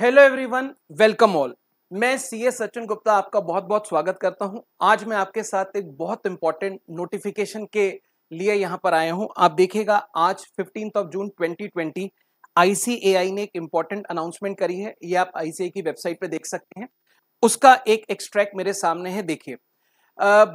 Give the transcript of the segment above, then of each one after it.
hello everyone welcome all मैं C S Sachin Gupta आपका बहुत बहुत स्वागत करता हूं आज मैं आपके साथ एक बहुत इंपॉर्टेंट नोटिफिकेशन के लिए यहां पर आया हूं आप देखिएगा आज फिफ्टीन ऑफ जून 2020 आईसीएआई ने एक इंपॉर्टेंट अनाउंसमेंट करी है ये आप आईसीआई की वेबसाइट पर देख सकते हैं उसका एक एक्सट्रैक्ट मेरे सामने है देखिए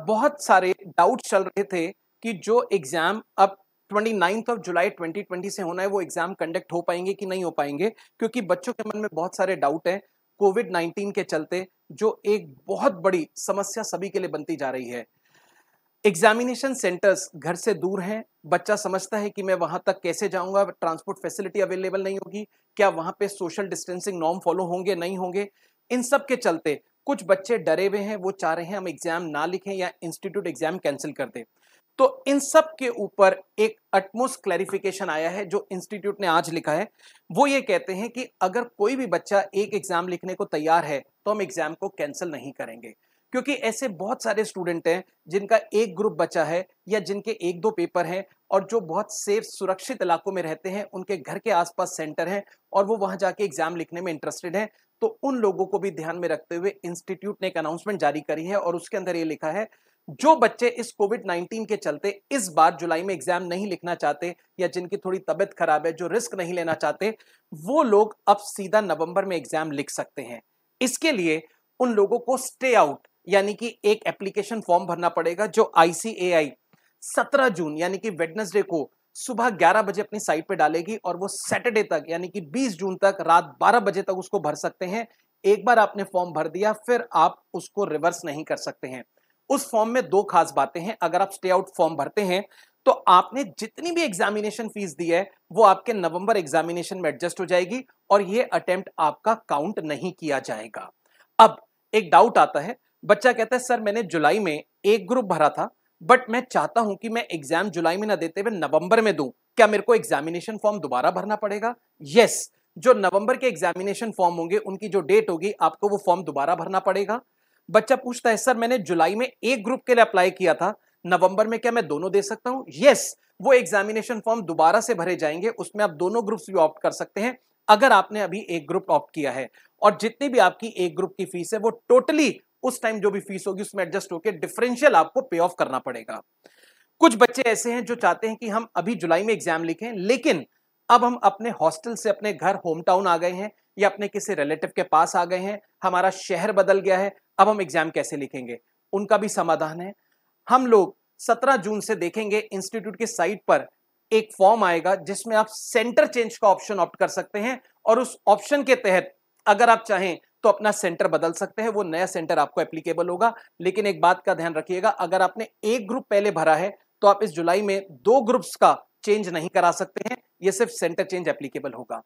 बहुत सारे डाउट चल रहे थे कि जो एग्ज़ाम अब ट्वेंटी नाइन्थ ऑफ जुलाई 2020 से होना है वो एग्जाम कंडक्ट हो पाएंगे कि नहीं हो पाएंगे क्योंकि बच्चों के मन में बहुत सारे डाउट हैं कोविड 19 के चलते जो एक बहुत बड़ी समस्या सभी के लिए बनती जा रही है एग्जामिनेशन सेंटर्स घर से दूर हैं बच्चा समझता है कि मैं वहां तक कैसे जाऊंगा ट्रांसपोर्ट फैसिलिटी अवेलेबल नहीं होगी क्या वहां पे सोशल डिस्टेंसिंग नॉर्म फॉलो होंगे नहीं होंगे इन सब के चलते कुछ बच्चे डरे हुए हैं वो चाह रहे हैं हम एग्जाम ना लिखें या इंस्टीट्यूट एग्जाम कैंसिल कर दें तो इन सब के ऊपर एक अटमोस्ट क्लैरिफिकेशन आया है जो इंस्टीट्यूट ने आज लिखा है वो ये कहते हैं कि अगर कोई भी बच्चा एक एग्जाम लिखने को तैयार है तो हम एग्जाम को कैंसिल नहीं करेंगे क्योंकि ऐसे बहुत सारे स्टूडेंट हैं जिनका एक ग्रुप बचा है या जिनके एक दो पेपर हैं और जो बहुत सेफ सुरक्षित इलाकों में रहते हैं उनके घर के आसपास सेंटर हैं और वो वहां जाके एग्जाम लिखने में इंटरेस्टेड हैं तो उन लोगों को भी ध्यान में रखते हुए इंस्टीट्यूट ने एक अनाउंसमेंट जारी करी है और उसके अंदर ये लिखा है जो बच्चे इस कोविड 19 के चलते इस बार जुलाई में एग्जाम नहीं लिखना चाहते या जिनकी थोड़ी तबीयत खराब है जो रिस्क नहीं लेना चाहते वो लोग अब सीधा नवंबर में एग्जाम लिख सकते हैं इसके लिए उन लोगों को स्टे आउट यानी कि एक एप्लीकेशन फॉर्म भरना पड़ेगा जो आईसीएआई 17 जून यानी कि वेडनेसडे को सुबह 11 बजे अपनी साइट पे डालेगी और वो सैटरडे तक यानी कि 20 जून तक रात 12 बजे तक उसको भर सकते हैं एक बार आपने फॉर्म भर दिया फिर आप उसको रिवर्स नहीं कर सकते हैं उस फॉर्म में दो खास बातें हैं अगर आप स्टे आउट फॉर्म भरते हैं तो आपने जितनी भी एग्जामिनेशन फीस दी है वो आपके नवंबर एग्जामिनेशन में एडजस्ट हो जाएगी और ये अटेम्प्ट आपका काउंट नहीं किया जाएगा अब एक डाउट आता है बच्चा कहता है सर मैंने जुलाई में एक ग्रुप भरा था बट मैं चाहता हूं कि मैं एग्जाम जुलाई में ना देते हुए नवंबर में दूं क्या मेरे को एग्जामिनेशन फॉर्म दोबारा भरना पड़ेगा यस yes, जो नवंबर के एग्जामिनेशन फॉर्म होंगे उनकी जो डेट होगी आपको वो फॉर्म दोबारा भरना पड़ेगा बच्चा पूछता है सर मैंने जुलाई में एक ग्रुप के लिए अप्लाई किया था नवंबर में क्या मैं दोनों दे सकता हूं यस yes, वो एग्जामिनेशन फॉर्म दोबारा से भरे जाएंगे उसमें आप दोनों ग्रुप्स भी ऑप्ट कर सकते हैं अगर आपने अभी एक ग्रुप ऑप्ट किया है और जितनी भी आपकी एक ग्रुप की फीस है वो टोटली उस टाइम जो भी फीस होगी उसमें एडजस्ट होकर डिफरेंशियल आपको पे ऑफ करना पड़ेगा कुछ बच्चे ऐसे हैं जो चाहते हैं कि हम अभी जुलाई में एग्जाम लिखें लेकिन अब हम अपने हॉस्टल से अपने घर होम टाउन आ गए हैं या अपने किसी रिलेटिव के पास आ गए हैं हमारा शहर बदल गया है अब हम एग्जाम कैसे लिखेंगे उनका भी समाधान है हम लोग 17 जून से देखेंगे इंस्टीट्यूट की साइट पर एक फॉर्म आएगा जिसमें आप सेंटर चेंज का ऑप्शन ऑप्ट कर सकते हैं और उस ऑप्शन के तहत अगर आप चाहें तो अपना सेंटर बदल सकते हैं वो नया सेंटर आपको एप्लीकेबल होगा लेकिन एक बात का ध्यान रखिएगा अगर आपने एक ग्रुप पहले भरा है तो आप इस जुलाई में दो ग्रुप्स का चेंज नहीं करा सकते हैं ये सिर्फ सेंटर चेंज एप्लीकेबल होगा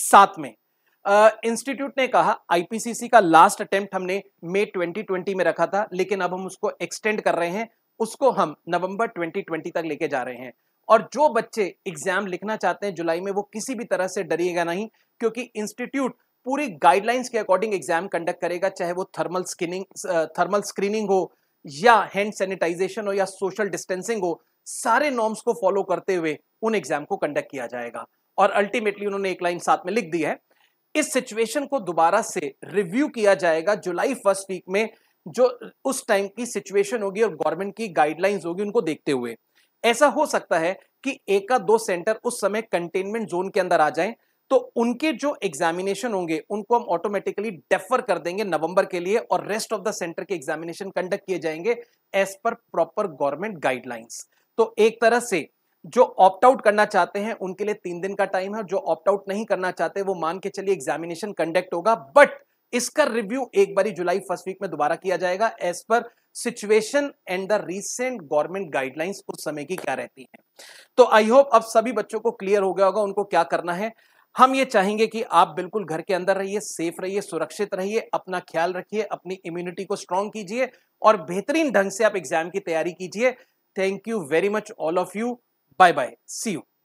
साथ में इंस्टीट्यूट uh, ने कहा आईपीसीसी का लास्ट अटेम्प्ट हमने मई 2020 में रखा था लेकिन अब हम उसको एक्सटेंड कर रहे हैं उसको हम नवंबर 2020 तक लेके जा रहे हैं और जो बच्चे एग्जाम लिखना चाहते हैं जुलाई में वो किसी भी तरह से डरिएगा नहीं क्योंकि इंस्टीट्यूट पूरी गाइडलाइंस के अकॉर्डिंग एग्जाम कंडक्ट करेगा चाहे वो थर्मल स्क्रीनिंग थर्मल स्क्रीनिंग हो या हैंड सैनिटाइजेशन हो या सोशल डिस्टेंसिंग हो सारे नॉर्म्स को फॉलो करते हुए उन एग्जाम को कंडक्ट किया जाएगा और अल्टीमेटली उन्होंने एक लाइन साथ में लिख दी है इस सिचुएशन को दोबारा से रिव्यू किया जाएगा जुलाई फर्स्ट वीक में जो उस टाइम की सिचुएशन होगी और गवर्नमेंट की गाइडलाइंस होगी उनको देखते हुए ऐसा हो सकता है कि एक का दो सेंटर उस समय कंटेनमेंट जोन के अंदर आ जाएं तो उनके जो एग्जामिनेशन होंगे उनको हम ऑटोमेटिकली डेफर कर देंगे नवंबर के लिए और रेस्ट ऑफ द सेंटर के एग्जामिनेशन कंडक्ट किए जाएंगे as per proper government guidelines तो एक तरह से जो ऑप्ट आउट करना चाहते हैं उनके लिए तीन दिन का टाइम है जो ऑप्ट आउट नहीं करना चाहते वो मान के चलिए एग्जामिनेशन कंडक्ट होगा बट इसका रिव्यू एक बार जुलाई फर्स्ट वीक में दोबारा किया जाएगा एज पर situation and the recent government guidelines उस समय की क्या रहती है तो आई होप अब सभी बच्चों को क्लियर हो गया होगा उनको क्या करना है हम ये चाहेंगे कि आप बिल्कुल घर के अंदर रहिए सेफ रहिए सुरक्षित रहिए अपना ख्याल रखिए अपनी इम्यूनिटी को स्ट्रांग कीजिए और बेहतरीन ढंग से आप एग्जाम की तैयारी कीजिए thank you very much all of you bye bye see you